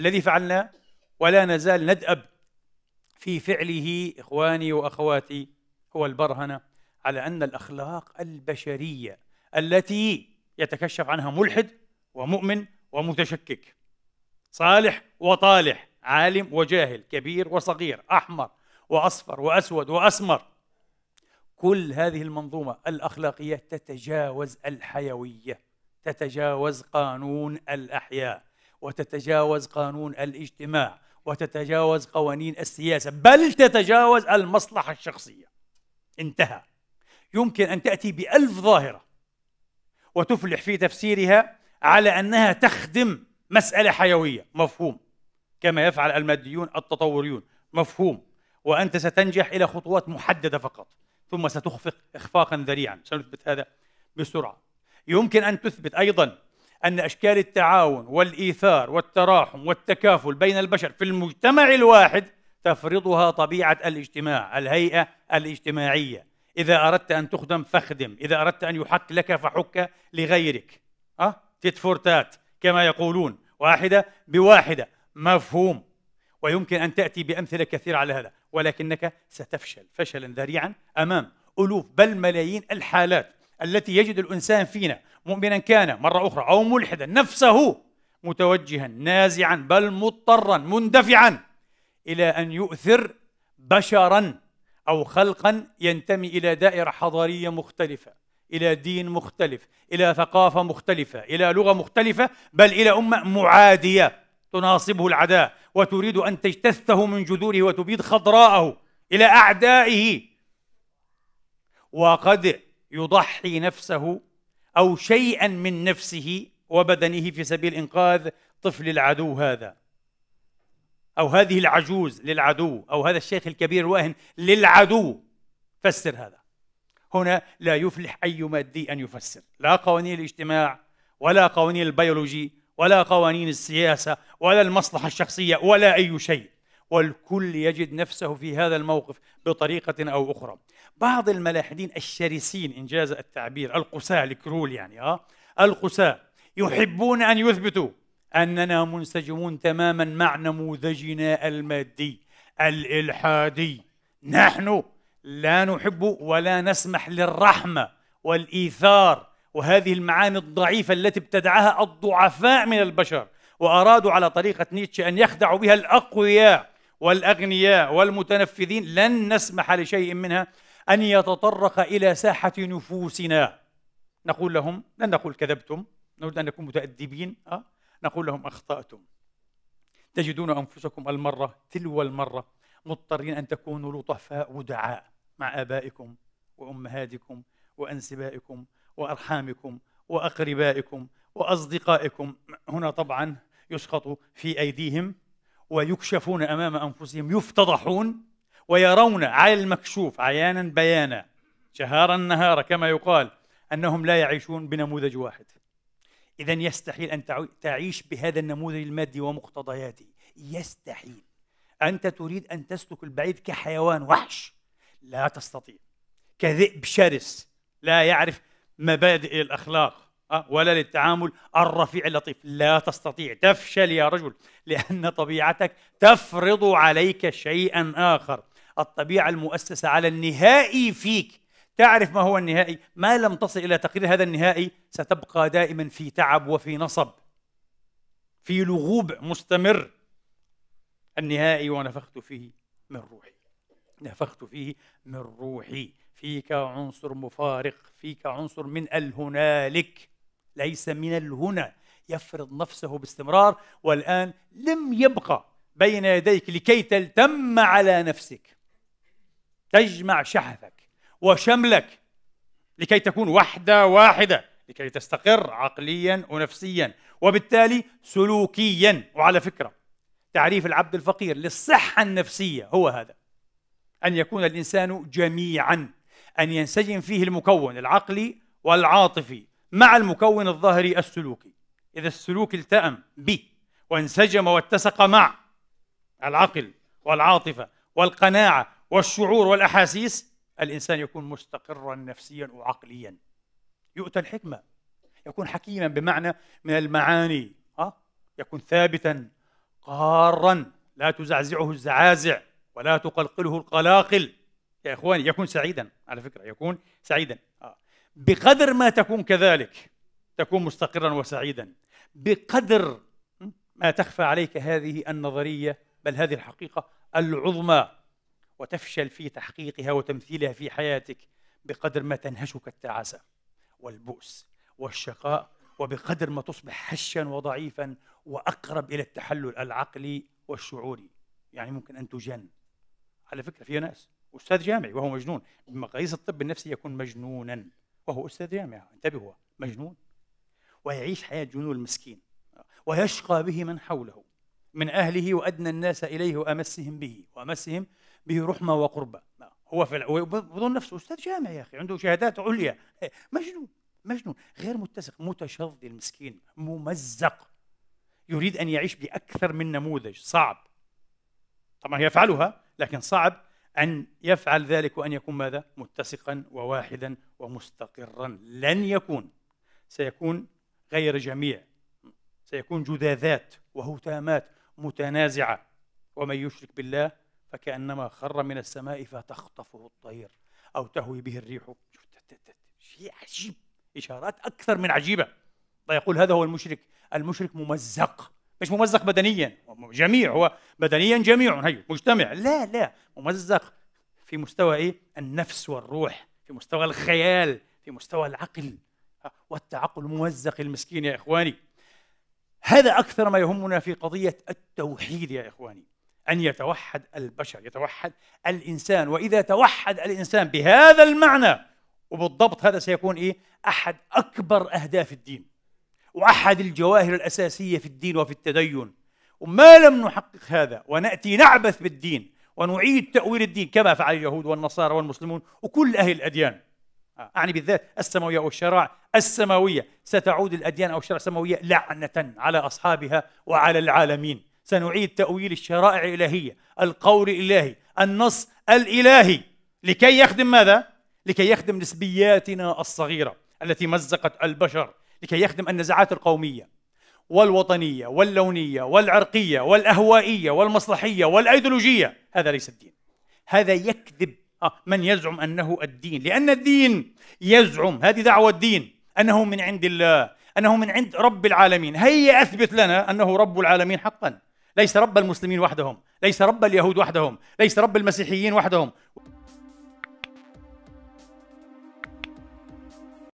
الذي فعلناه ولا نزال ندأب في فعله إخواني وأخواتي هو البرهنة على أن الأخلاق البشرية التي يتكشف عنها ملحد ومؤمن ومتشكك صالح وطالح عالم وجاهل كبير وصغير أحمر وأصفر وأسود وأسمر كل هذه المنظومة الأخلاقية تتجاوز الحيوية تتجاوز قانون الأحياء وتتجاوز قانون الاجتماع وتتجاوز قوانين السياسة بل تتجاوز المصلحة الشخصية انتهى يمكن أن تأتي بألف ظاهرة وتفلح في تفسيرها على أنها تخدم مسألة حيوية مفهوم كما يفعل الماديون التطوريون مفهوم وأنت ستنجح إلى خطوات محددة فقط ثم ستخفق إخفاقا ذريعا سنثبت هذا بسرعة يمكن أن تثبت أيضا أن أشكال التعاون والإيثار والتراحم والتكافل بين البشر في المجتمع الواحد تفرضها طبيعة الاجتماع الهيئة الاجتماعية إذا أردت أن تخدم فخدم إذا أردت أن يحك لك فحك لغيرك أه؟ تتفورتات كما يقولون واحدة بواحدة مفهوم ويمكن أن تأتي بأمثلة كثيرة على هذا ولكنك ستفشل فشلا ذريعا أمام ألوف بل ملايين الحالات التي يجد الإنسان فينا مؤمنا كان مرة أخرى أو ملحدا نفسه متوجها نازعا بل مضطرا مندفعا إلى أن يؤثر بشرا أو خلقا ينتمي إلى دائرة حضارية مختلفة إلى دين مختلف إلى ثقافة مختلفة إلى لغة مختلفة بل إلى أمة معادية تناصبه العداء وتريد أن تجتثه من جذوره وتبيد خضراءه إلى أعدائه وقد يضحي نفسه او شيئا من نفسه وبدنه في سبيل انقاذ طفل العدو هذا او هذه العجوز للعدو او هذا الشيخ الكبير الواهن للعدو فسر هذا هنا لا يفلح اي مادي ان يفسر لا قوانين الاجتماع ولا قوانين البيولوجي ولا قوانين السياسه ولا المصلحه الشخصيه ولا اي شيء والكل يجد نفسه في هذا الموقف بطريقة أو أخرى بعض الملاحدين الشرسين إن جاز التعبير القساء الكرول يعني آه القساء يحبون أن يثبتوا أننا منسجمون تماما مع نموذجنا المادي الإلحادي نحن لا نحب ولا نسمح للرحمة والإيثار وهذه المعاني الضعيفة التي ابتدعها الضعفاء من البشر وأرادوا على طريقة نيتشه أن يخدعوا بها الأقوياء والاغنياء والمتنفذين لن نسمح لشيء منها ان يتطرق الى ساحه نفوسنا نقول لهم لن نقول كذبتم نريد ان نكون متادبين أه؟ نقول لهم اخطاتم تجدون انفسكم المره تلو المره مضطرين ان تكونوا لطفاء ودعاء مع ابائكم وامهاتكم وانسبائكم وارحامكم واقربائكم واصدقائكم هنا طبعا يسقط في ايديهم ويكشفون امام انفسهم يفتضحون ويرون على المكشوف عيانا بيانا شهارا نهارا كما يقال انهم لا يعيشون بنموذج واحد اذا يستحيل ان تعيش بهذا النموذج المادي ومقتضياته يستحيل انت تريد ان تسلك البعيد كحيوان وحش لا تستطيع كذئب شرس لا يعرف مبادئ الاخلاق آه، ولا للتعامل الرفيع اللطيف لا تستطيع تفشل يا رجل لأن طبيعتك تفرض عليك شيئا آخر الطبيعة المؤسسة على النهائي فيك تعرف ما هو النهائي ما لم تصل إلى تقرير هذا النهائي ستبقى دائما في تعب وفي نصب في لغوب مستمر النهائي ونفخت فيه من روحي نفخت فيه من روحي فيك عنصر مفارق فيك عنصر من الهنالك ليس من الهنا يفرض نفسه باستمرار والآن لم يبقى بين يديك لكي تلتم على نفسك تجمع شحذك وشملك لكي تكون وحدة واحدة لكي تستقر عقليا ونفسيا وبالتالي سلوكيا وعلى فكرة تعريف العبد الفقير للصحة النفسية هو هذا أن يكون الإنسان جميعا أن ينسجم فيه المكون العقلي والعاطفي مع المكون الظاهري السلوكي إذا السلوك التأم ب وانسجم واتسق مع العقل والعاطفة والقناعة والشعور والأحاسيس الإنسان يكون مستقرا نفسيا وعقليا يؤتى الحكمة يكون حكيما بمعنى من المعاني آه؟ يكون ثابتا قارا لا تزعزعه الزعازع ولا تقلقله القلاقل يا إخواني يكون سعيدا على فكرة يكون سعيدا بقدر ما تكون كذلك تكون مستقرا وسعيدا بقدر ما تخفى عليك هذه النظريه بل هذه الحقيقه العظمى وتفشل في تحقيقها وتمثيلها في حياتك بقدر ما تنهشك التعاسه والبؤس والشقاء وبقدر ما تصبح هشا وضعيفا واقرب الى التحلل العقلي والشعوري يعني ممكن ان تجن على فكره في ناس استاذ جامعي وهو مجنون بمقاييس الطب النفسي يكون مجنونا وهو أستاذ جامعة انتبهوا مجنون ويعيش حياة جنون المسكين ويشقى به من حوله من أهله وأدنى الناس إليه وأمسهم به وأمسهم به رحمة وقربة هو في بظن نفسه أستاذ جامعي يا أخي عنده شهادات عليا مجنون مجنون غير متسق متشظي المسكين ممزق يريد أن يعيش بأكثر من نموذج صعب طبعا يفعلها لكن صعب أن يفعل ذلك وأن يكون ماذا؟ متسقا وواحدا ومستقرا لن يكون سيكون غير جميع سيكون جذاذات وهتامات متنازعة ومن يشرك بالله فكأنما خر من السماء فتخطفه الطير أو تهوي به الريح شيء عجيب إشارات أكثر من عجيبة طيب، يقول هذا هو المشرك المشرك ممزق مش ممزق بدنيا جميع هو بدنيا جميع هي مجتمع لا لا ممزق في مستوى ايه النفس والروح في مستوى الخيال في مستوى العقل والتعقل ممزق المسكين يا اخواني هذا اكثر ما يهمنا في قضيه التوحيد يا اخواني ان يتوحد البشر يتوحد الانسان واذا توحد الانسان بهذا المعنى وبالضبط هذا سيكون ايه احد اكبر اهداف الدين واحد الجواهر الاساسيه في الدين وفي التدين وما لم نحقق هذا وناتي نعبث بالدين ونعيد تاويل الدين كما فعل اليهود والنصارى والمسلمون وكل اهل الاديان اعني بالذات السماويه او الشرائع السماويه ستعود الاديان او الشرائع السماويه لعنه على اصحابها وعلى العالمين سنعيد تاويل الشرائع الالهيه القول الالهي النص الالهي لكي يخدم ماذا لكي يخدم نسبياتنا الصغيره التي مزقت البشر لكي يخدم النزعات القومية والوطنية واللونية والعرقية والأهوائية والمصلحية والأيديولوجية هذا ليس الدين هذا يكذب آه، من يزعم أنه الدين لأن الدين يزعم هذه دعوة الدين أنه من عند الله أنه من عند رب العالمين هيا أثبت لنا أنه رب العالمين حقا ليس رب المسلمين وحدهم ليس رب اليهود وحدهم ليس رب المسيحيين وحدهم